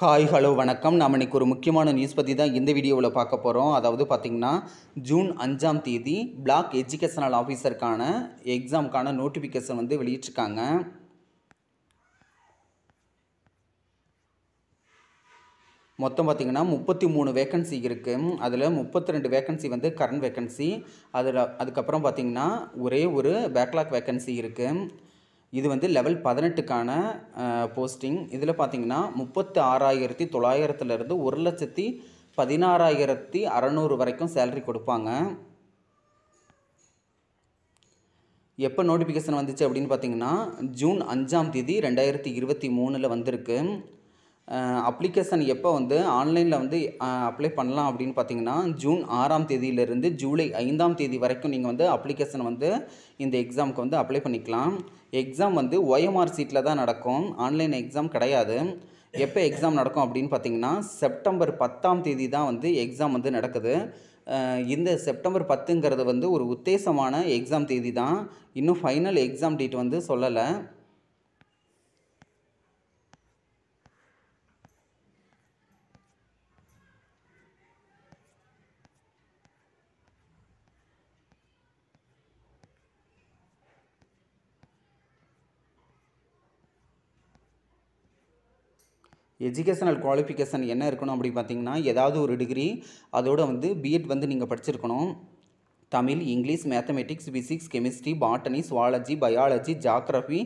hi hello வணக்கம் நாம் இன்றைக்கி ஒரு முக்கியமான நியூஸ் பற்றி தான் இந்த வீடியோவில் பார்க்க போகிறோம் அதாவது பார்த்திங்கன்னா ஜூன் அஞ்சாம் தேதி பிளாக் எஜுகேஷனல் ஆஃபீஸருக்கான எக்ஸாமுக்கான நோட்டிஃபிகேஷன் வந்து வெளியிட்டிருக்காங்க மொத்தம் பார்த்திங்கன்னா முப்பத்தி மூணு வேக்கன்சி இருக்குது அதில் முப்பத்தி ரெண்டு வேக்கன்சி வந்து கரண்ட் வேக்கன்சி அதில் அதுக்கப்புறம் பார்த்திங்கன்னா ஒரே ஒரு பேக்லாக் வேக்கன்சி இருக்குது இது வந்து லெவல் பதினெட்டுக்கான போஸ்டிங் இதில் பார்த்தீங்கன்னா முப்பத்து ஆறாயிரத்தி தொள்ளாயிரத்துலேருந்து ஒரு லட்சத்தி பதினாறாயிரத்தி அறநூறு வரைக்கும் சேல்ரி கொடுப்பாங்க எப்போ நோட்டிஃபிகேஷன் வந்துச்சு அப்படின்னு பார்த்தீங்கன்னா ஜூன் அஞ்சாம் தேதி ரெண்டாயிரத்தி இருபத்தி மூணில் வந்திருக்கு அப்ளிகேஷன் எப்போ வந்து ஆன்லைனில் வந்து அப்ளை பண்ணலாம் அப்படின்னு பார்த்தீங்கன்னா ஜூன் ஆறாம் தேதியிலிருந்து ஜூலை ஐந்தாம் தேதி வரைக்கும் நீங்கள் வந்து அப்ளிகேஷன் வந்து இந்த எக்ஸாமுக்கு வந்து அப்ளை பண்ணிக்கலாம் எக்ஸாம் வந்து ஒயம்ஆர் சீட்டில் தான் நடக்கும் ஆன்லைன் எக்ஸாம் கிடையாது எப்போ எக்ஸாம் நடக்கும் அப்படின்னு பார்த்தீங்கன்னா செப்டம்பர் பத்தாம் தேதி தான் வந்து எக்ஸாம் வந்து நடக்குது இந்த செப்டம்பர் பத்துங்கிறது வந்து ஒரு உத்தேசமான எக்ஸாம் தேதி தான் இன்னும் ஃபைனல் எக்ஸாம் டேட் வந்து சொல்லலை எஜுகேஷனல் குவாலிஃபிகேஷன் என்ன இருக்கணும் அப்படின்னு பார்த்தீங்கன்னா ஏதாவது ஒரு டிகிரி அதோடு வந்து பிஎட் வந்து நீங்கள் படிச்சிருக்கணும் Tamil English mathematics physics chemistry botany zoology biology geography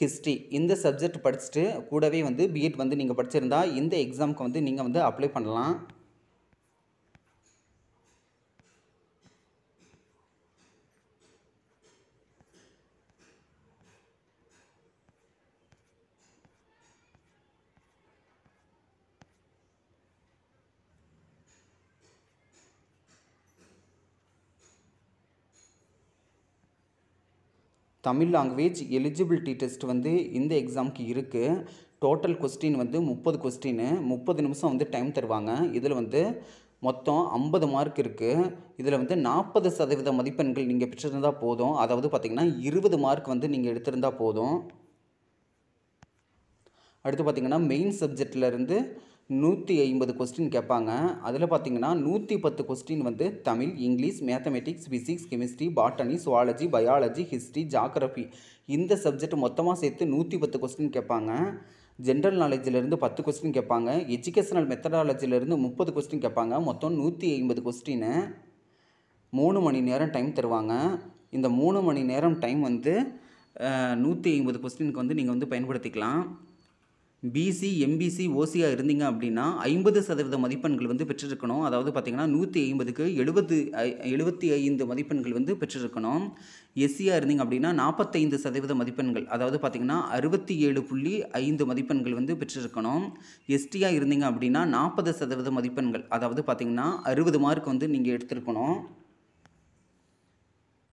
history இந்த சப்ஜெக்ட் படிச்சுட்டு கூடவே வந்து பிஎட் வந்து நீங்கள் படிச்சிருந்தால் இந்த எக்ஸாமுக்கு வந்து நீங்கள் வந்து அப்ளை பண்ணலாம் தமிழ் லாங்குவேஜ் எலிஜிபிலிட்டி டெஸ்ட் வந்து இந்த எக்ஸாமுக்கு இருக்குது டோட்டல் கொஸ்டின் வந்து முப்பது கொஸ்டின்னு முப்பது நிமிஷம் வந்து டைம் தருவாங்க இதில் வந்து மொத்தம் ஐம்பது மார்க் இருக்குது இதில் வந்து நாற்பது சதவீத மதிப்பெண்கள் நீங்கள் பெற்றிருந்தால் போதும் அதாவது பார்த்திங்கன்னா இருபது மார்க் வந்து நீங்கள் எடுத்திருந்தால் போதும் அடுத்து பார்த்திங்கன்னா மெயின் சப்ஜெக்டில் இருந்து நூற்றி ஐம்பது கொஸ்டின் கேட்பாங்க அதில் பார்த்தீங்கன்னா நூற்றி பத்து கொஸ்டின் வந்து Tamil English mathematics physics chemistry botany zoology biology history geography இந்த சப்ஜெக்ட் மொத்தமாக சேர்த்து நூற்றி பத்து கொஸ்டின் கேட்பாங்க ஜென்ரல் நாலேஜிலேருந்து பத்து கொஸ்டின் கேட்பாங்க எஜுகேஷனல் மெத்தடாலஜிலேருந்து முப்பது கொஸ்டின் கேட்பாங்க மொத்தம் நூற்றி ஐம்பது கொஸ்டின்னு மூணு மணி நேரம் டைம் தருவாங்க இந்த மூணு மணி நேரம் டைம் வந்து நூற்றி ஐம்பது கொஸ்டினுக்கு வந்து நீங்கள் வந்து பயன்படுத்திக்கலாம் பிசி எம்பிசி ஓசியாக இருந்தீங்க அப்படின்னா ஐம்பது சதவீத மதிப்பெண்கள் வந்து பெற்றிருக்கணும் அதாவது பார்த்தீங்கன்னா நூற்றி ஐம்பதுக்கு எழுபது எழுபத்தி ஐந்து மதிப்பெண்கள் வந்து பெற்றிருக்கணும் எஸ்சியாக இருந்தீங்க அப்படின்னா நாற்பத்தைந்து சதவீத மதிப்பெண்கள் அதாவது பார்த்தீங்கன்னா அறுபத்தி ஏழு புள்ளி ஐந்து மதிப்பெண்கள் வந்து பெற்றிருக்கணும் எஸ்டியாக இருந்தீங்க அப்படின்னா நாற்பது சதவீத மதிப்பெண்கள் அதாவது பார்த்தீங்கன்னா அறுபது மார்க் வந்து நீங்கள் எடுத்திருக்கணும்